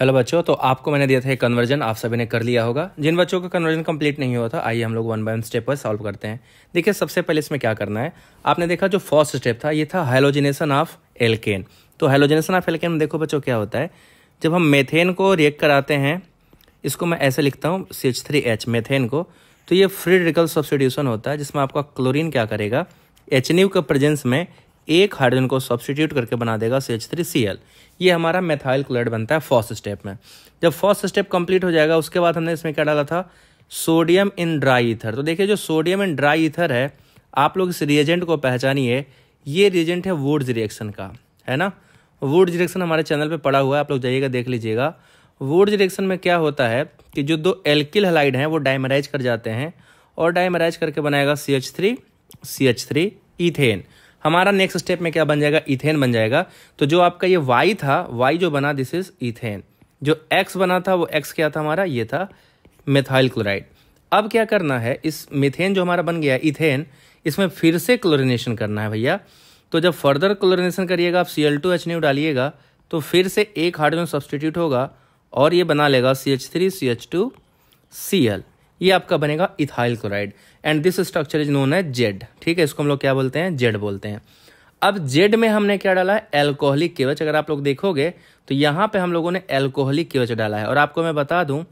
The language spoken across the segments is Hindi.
हेलो बच्चों तो आपको मैंने दिया था कन्वर्जन आप सभी ने कर लिया होगा जिन बच्चों का कन्वर्जन कंप्लीट नहीं हुआ था आइए हम लोग वन बाय वन स्टेप पर सॉल्व करते हैं देखिए सबसे पहले इसमें क्या करना है आपने देखा जो फर्स्ट स्टेप था ये था हाइलोजिनेशन ऑफ एल्केन तो हाइलोजिनेशन ऑफ एल्केन देखो बच्चों क्या होता है जब हम मेथेन को रिएक्ट कराते हैं इसको मैं ऐसे लिखता हूँ C H three H methane को तो ये फ्री रिकल सब्सिट्यूशन होता है जिसमें आपका क्लोरीन क्या करेगा एच के प्रेजेंस में एक हाइड्रोजन को सब्सटीट्यूट करके बना देगा C H three C L ये हमारा मेथाइल क्लोराइड बनता है फर्स्ट स्टेप में जब फर्स्ट स्टेप कंप्लीट हो जाएगा उसके बाद हमने इसमें क्या डाला था सोडियम इन ड्राई ईथर तो देखिए जो सोडियम इन ड्राई ईथर है आप लोग इस रिएजेंट को पहचानिए ये रिएजेंट है वुड्स रिएक्शन का है ना वुड्स रिएक्शन हमारे चैनल पे पड़ा हुआ है आप लोग जाइएगा देख लीजिएगा वुड्स रिएक्शन में क्या होता है कि जो दो एल्किल हलाइड हैं वो डायमराइज कर जाते हैं और डायमराइज करके बनाएगा C H three C H three ethane हमारा नेक्स्ट स्टेप में क्या बन जाएगा इथेन बन जाएगा तो जो आपका ये वाई था वाई जो बना दिस इज इथेन जो एक्स बना था वो एक्स क्या था हमारा ये था मेथाइल क्लोराइड अब क्या करना है इस मिथेन जो हमारा बन गया इथेन इसमें फिर से क्लोरिनेशन करना है भैया तो जब फर्दर क्लोरिनेशन करिएगा आप C L two H nu डालिएगा तो फिर से एक हाइड्रोजन सब्सटीट्यूट होगा और ये बना लेगा C H three C H two C L ये आपका बनेगा ethyl chloride and this structure is known है जेड ठीक है इसको हम लोग क्या बोलते हैं जेड बोलते हैं अब जेड में हमने क्या डाला है एल्कोहलिक केवच अगर आप लोग देखोगे तो यहाँ पे हम लोगों ने एल्कोहलिक केवच डाला है और आपको मैं बता दूँ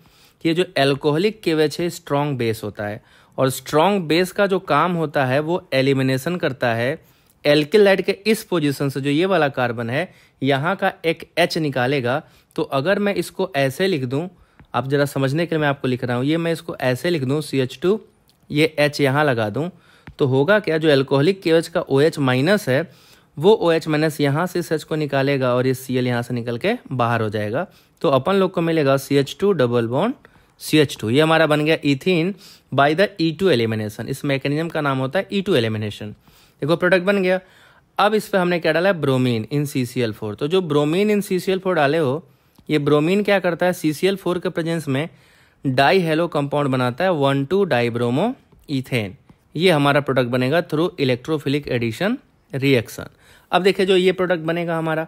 कि ये जो एल्कोहलिक केवच है स्ट्रॉन्ग बेस होता है और स्ट्रॉन्ग बेस का जो काम होता है वो एलिमिनेशन करता है एल्किलाइट के इस पोजिशन से जो ये वाला कार्बन है यहाँ का एक एच निकालेगा तो अगर मैं इसको ऐसे लिख दूँ आप ज़रा समझने के लिए मैं आपको लिख रहा हूँ ये मैं इसको ऐसे लिख दूँ सी एच टू ये एच यहाँ लगा दूँ तो होगा क्या जो एल्कोहलिक एच का ओ एच माइनस है वो ओ एच माइनस यहाँ से सच एच को निकालेगा और ये सी एल यहाँ से निकल के बाहर हो जाएगा तो अपन लोग को मिलेगा C H two double bond C H two ये हमारा बन गया ethyne by the E two elimination इस मैकेनिज्म का नाम होता है ई टू एलिमिनेशन देखो प्रोडक्ट बन गया अब इस पर हमने क्या डाला है bromine in C C L four तो जो bromine in C C L four डाले हो ये ब्रोमीन क्या करता है सी फोर के प्रेजेंस में डाई हेलो कंपाउंड बनाता है वन टू ब्रोमो इथेन ये हमारा प्रोडक्ट बनेगा थ्रू इलेक्ट्रोफिलिक एडिशन रिएक्शन अब देखिए जो ये प्रोडक्ट बनेगा हमारा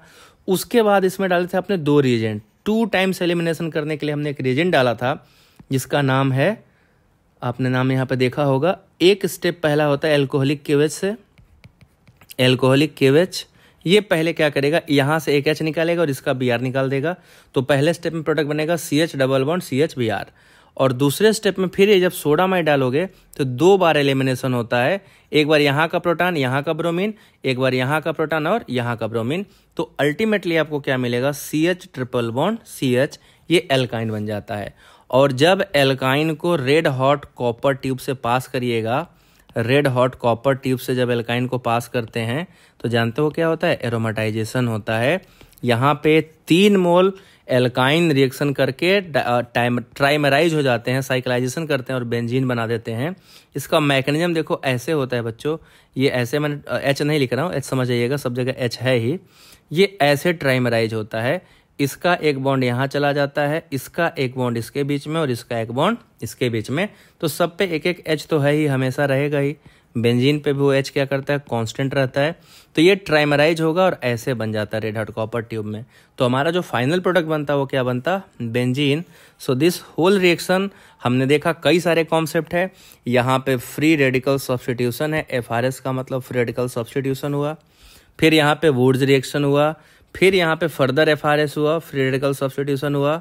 उसके बाद इसमें डाले थे आपने दो रिएजेंट टू टाइम्स एलिमिनेशन करने के लिए हमने एक रिएजेंट डाला था जिसका नाम है आपने नाम यहाँ पे देखा होगा एक स्टेप पहला होता है एल्कोहलिक केवेज से एल्कोहलिक केवेज ये पहले क्या करेगा यहाँ से एक एच निकालेगा और इसका बी आर निकाल देगा तो पहले स्टेप में प्रोडक्ट बनेगा C H double bond C H B R और दूसरे स्टेप में फिर ये जब सोडा माई डालोगे तो दो बार एलिमिनेशन होता है एक बार यहाँ का प्रोटान यहाँ का ब्रोमीन एक बार यहाँ का प्रोटान और यहाँ का ब्रोमीन तो अल्टीमेटली आपको क्या मिलेगा C H triple bond C H ये एल्काइन बन जाता है और जब एल्काइन को रेड हॉट कॉपर ट्यूब से पास करिएगा रेड हॉट कॉपर ट्यूब से जब एल्काइन को पास करते हैं तो जानते हो क्या होता है एरोमेटाइजेशन होता है यहाँ पे तीन मोल एल्काइन रिएक्शन करके टाइम uh, ट्राइमराइज हो जाते हैं साइकिलाइजेशन करते हैं और बेंजीन बना देते हैं इसका मैकेनिज्म देखो ऐसे होता है बच्चों ये ऐसे मैंने एच uh, नहीं लिख रहा हूँ एच समझ आइएगा सब जगह एच है ही ये ऐसे ट्राइमराइज होता है इसका एक बॉन्ड यहाँ चला जाता है इसका एक बॉन्ड इसके बीच में और इसका एक बॉन्ड इसके बीच में तो सब पे एक एक एच तो है ही हमेशा रहेगा ही बेंजीन पे भी वो एच क्या करता है कांस्टेंट रहता है तो ये ट्राइमराइज होगा और ऐसे बन जाता है रेड हॉट कॉपर ट्यूब में तो हमारा जो फाइनल प्रोडक्ट बनता है वो क्या बनता benzene so this whole reaction हमने देखा कई सारे कॉन्सेप्ट है यहाँ पे फ्री रेडिकल सब्सटीट्यूशन है एफ का मतलब फ्री रेडिकल सब्सटीट्यूशन हुआ फिर यहाँ पे वुड्स रिएक्शन हुआ फिर यहाँ पे फर्दर एफ हुआ फ्री रेडिकल सब्सटीट्यूशन हुआ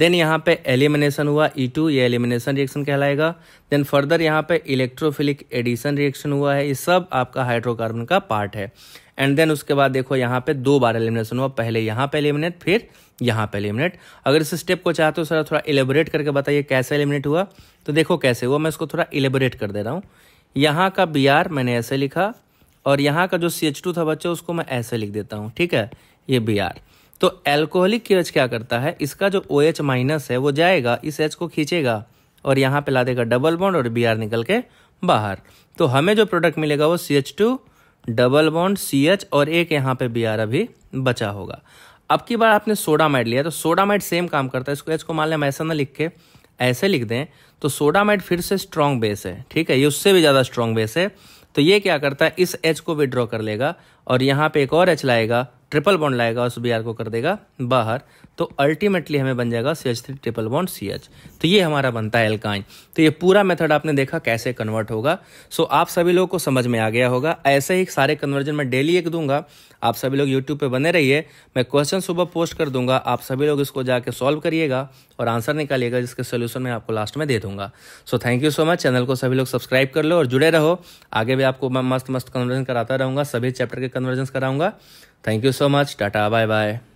देन यहाँ पे एलिमिनेशन हुआ ई e टू ये एलिमिनेशन रिएक्शन कहलाएगा देन फर्दर यहाँ पे इलेक्ट्रोफिलिक एडिशन रिएक्शन हुआ है ये सब आपका हाइड्रोकार्बन का पार्ट है एंड देन उसके बाद देखो यहाँ पे दो बार एलिमिनेशन हुआ पहले यहाँ पे एलिमिनेट फिर यहाँ पे एलिमिनेट अगर इस स्टेप को चाहते हो सर थोड़ा एलिबोरेट करके बताइए कैसे एलिमिनेट हुआ तो देखो कैसे हुआ मैं इसको थोड़ा एलिबोरेट कर दे रहा हूँ यहाँ का बी मैंने ऐसे लिखा और यहाँ का जो सी था बच्चों उसको मैं ऐसे लिख देता हूँ ठीक है ये बी आर तो एल्कोहलिक एच क्या करता है इसका जो ओ एच माइनस है वो जाएगा इस एच को खींचेगा और यहाँ पे ला देगा डबल बॉन्ड और बी आर निकल के बाहर तो हमें जो प्रोडक्ट मिलेगा वो C H two double bond C H और एक यहाँ पे बी आर अभी बचा होगा अब की बार आपने सोडामाइड लिया तो सोडामाइड सेम काम करता है इसको एच को मान लें हम ऐसा ना लिख के ऐसे लिख दें तो सोडामाइड फिर से स्ट्रांग बेस है ठीक है ये उससे भी ज़्यादा स्ट्रांग बेस है तो ये क्या करता है इस एच को विड्रॉ कर लेगा और यहाँ पे एक और एच लाएगा ट्रिपल बॉन्ड लाएगा उस बी आर को कर देगा बाहर तो अल्टीमेटली हमें बन जाएगा C H three triple bond C H तो ये हमारा बनता है एल्काइन तो ये पूरा मेथड आपने देखा कैसे कन्वर्ट होगा सो आप सभी लोगों को समझ में आ गया होगा ऐसे ही सारे कन्वर्जन मैं डेली एक दूंगा आप सभी लोग यूट्यूब पर बने रहिए मैं क्वेश्चन सुबह पोस्ट कर दूंगा आप सभी लोग इसको जाके सॉल्व करिएगा और आंसर निकालिएगा जिसके सोल्यूशन मैं आपको लास्ट में दे दूंगा so thank you so much channel को सभी लोग सब्सक्राइब कर लो और जुड़े रहो आगे भी आपको मैं मस्त मस्त कन्वर्जन कराता रहूँगा सभी चैप्टर के कन्वर्जन कराऊंगा thank you so much tata bye bye